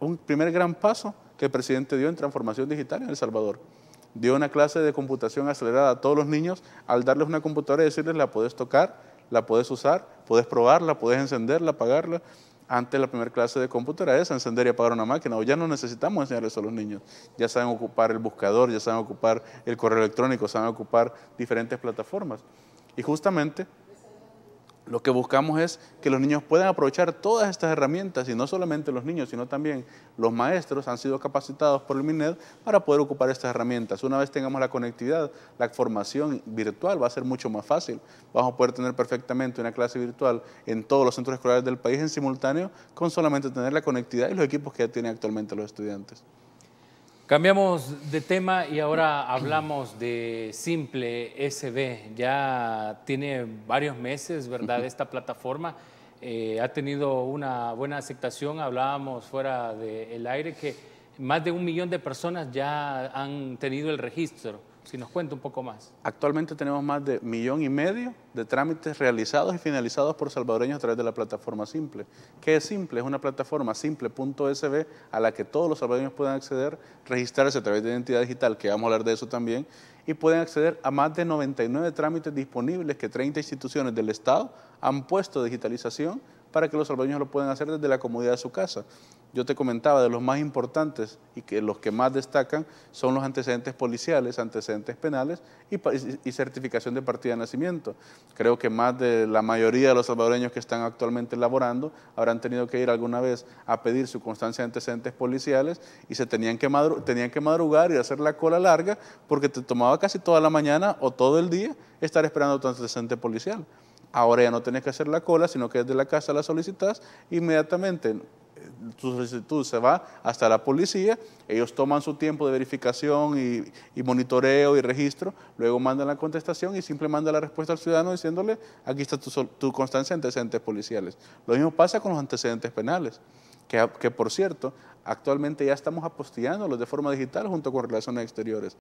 un primer gran paso que el presidente dio en transformación digital en El Salvador. Dio una clase de computación acelerada a todos los niños al darles una computadora y decirles la puedes tocar, la puedes usar, puedes probarla, puedes encenderla, apagarla. Antes la primera clase de computadora es encender y apagar una máquina. O ya no necesitamos enseñarles a los niños. Ya saben ocupar el buscador, ya saben ocupar el correo electrónico, saben ocupar diferentes plataformas. Y justamente lo que buscamos es que los niños puedan aprovechar todas estas herramientas y no solamente los niños, sino también los maestros han sido capacitados por el MINED para poder ocupar estas herramientas. Una vez tengamos la conectividad, la formación virtual va a ser mucho más fácil. Vamos a poder tener perfectamente una clase virtual en todos los centros escolares del país en simultáneo con solamente tener la conectividad y los equipos que ya tienen actualmente los estudiantes. Cambiamos de tema y ahora hablamos de Simple SB. Ya tiene varios meses, ¿verdad? Esta plataforma eh, ha tenido una buena aceptación. Hablábamos fuera del aire que más de un millón de personas ya han tenido el registro si nos cuenta un poco más. Actualmente tenemos más de millón y medio de trámites realizados y finalizados por salvadoreños a través de la plataforma Simple. ¿Qué es Simple? Es una plataforma simple.sb a la que todos los salvadoreños pueden acceder, registrarse a través de identidad digital, que vamos a hablar de eso también, y pueden acceder a más de 99 trámites disponibles que 30 instituciones del Estado han puesto digitalización para que los salvadoreños lo puedan hacer desde la comodidad de su casa yo te comentaba, de los más importantes y que los que más destacan son los antecedentes policiales, antecedentes penales y, certificación de partida de nacimiento. Creo que más de la mayoría de los salvadoreños que están actualmente laborando habrán tenido que ir alguna vez a pedir su constancia de antecedentes policiales y se tenían que, tenían que madrugar y hacer la cola larga porque te tomaba casi toda la mañana o todo el día estar esperando tu antecedente policial. Ahora ya no tenés que hacer la cola, sino que desde la casa la solicitas inmediatamente tu solicitud se va hasta la policía, ellos toman su tiempo de verificación y, monitoreo y registro, luego mandan la contestación y simplemente mandan la respuesta al ciudadano diciéndole, aquí está tu, tu constancia de antecedentes policiales. Lo mismo pasa con los antecedentes penales, que, que por cierto, actualmente ya estamos apostillándolos de forma digital junto con relaciones exteriores.